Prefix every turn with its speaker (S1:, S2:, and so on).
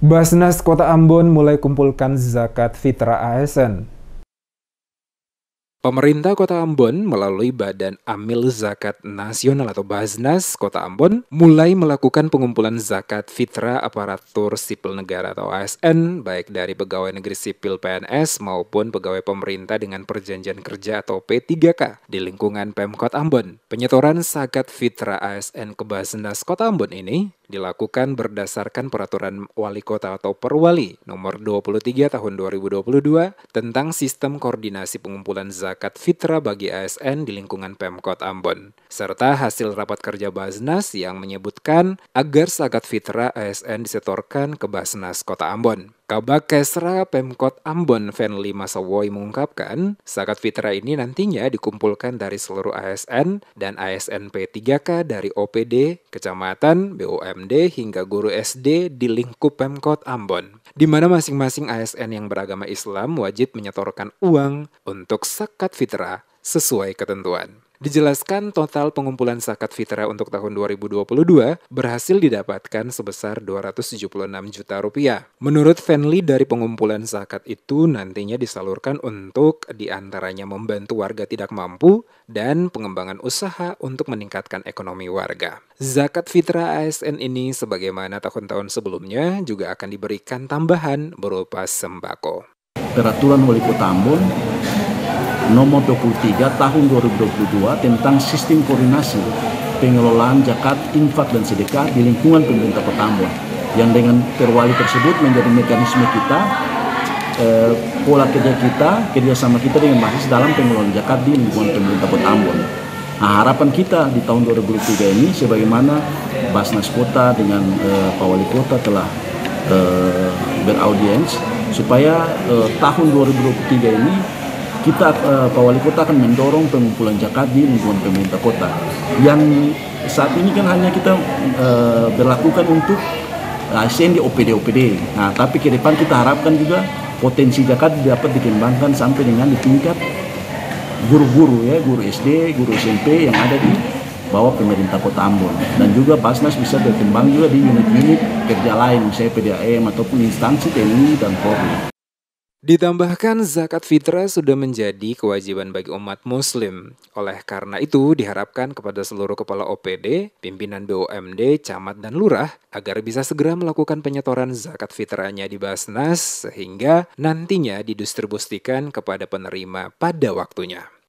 S1: Basnas Kota Ambon mulai kumpulkan zakat fitrah ASN. Pemerintah Kota Ambon melalui Badan Amil Zakat Nasional atau Baznas Kota Ambon mulai melakukan pengumpulan zakat fitrah aparatur sipil negara atau ASN baik dari pegawai negeri sipil PNS maupun pegawai pemerintah dengan perjanjian kerja atau P3K di lingkungan Pemkot Ambon. Penyetoran zakat fitrah ASN ke Baznas Kota Ambon ini dilakukan berdasarkan peraturan wali kota atau perwali nomor 23 tahun 2022 tentang sistem koordinasi pengumpulan zakat zakat fitrah bagi ASN di lingkungan Pemkot Ambon, serta hasil rapat kerja Basnas yang menyebutkan agar zakat fitrah ASN disetorkan ke Basnas Kota Ambon. Kabak Kesra Pemkot Ambon Fenli Masawoy mengungkapkan, zakat fitrah ini nantinya dikumpulkan dari seluruh ASN dan ASN P3K dari OPD, kecamatan, BUMD, hingga guru SD di lingkup Pemkot Ambon. Di mana masing-masing ASN yang beragama Islam wajib menyetorkan uang untuk zakat fitrah sesuai ketentuan. Dijelaskan total pengumpulan zakat fitrah untuk tahun 2022 berhasil didapatkan sebesar 276 juta rupiah. Menurut Fenly dari pengumpulan zakat itu nantinya disalurkan untuk diantaranya membantu warga tidak mampu dan pengembangan usaha untuk meningkatkan ekonomi warga. Zakat fitrah ASN ini sebagaimana tahun-tahun sebelumnya juga akan diberikan tambahan berupa sembako.
S2: Peraturan Wali Kota Ambon nomor 23 tahun 2022 tentang sistem koordinasi pengelolaan zakat, infak, dan sedekah di lingkungan pemerintah Kota Ambon yang dengan perwali tersebut menjadi mekanisme kita eh, pola kerja kita, kerjasama kita dengan basis dalam pengelolaan zakat di lingkungan pemerintah Kota Ambon. Nah, harapan kita di tahun 2023 ini sebagaimana Basnas Kota dengan eh, Pak Wali Kota telah eh, beraudiens supaya uh, tahun 2023 ini kita uh, Pak Wali Kota akan mendorong pengumpulan zakat di lingkungan pemerintah kota yang saat ini kan hanya kita uh, berlakukan untuk ASN di OPD OPD. Nah, tapi ke depan kita harapkan juga potensi zakat dapat dikembangkan sampai dengan di tingkat guru-guru ya, guru SD, guru SMP yang ada di bahwa pemerintah kota Ambon dan juga Basnas bisa berkembang juga di unit-unit kerja lain misalnya
S1: PDAM ataupun instansi TNI dan Polri. Ditambahkan zakat fitrah sudah menjadi kewajiban bagi umat muslim. Oleh karena itu diharapkan kepada seluruh kepala OPD, pimpinan BUMD, camat dan lurah agar bisa segera melakukan penyetoran zakat fitrahnya di Basnas sehingga nantinya didistribusikan kepada penerima pada waktunya.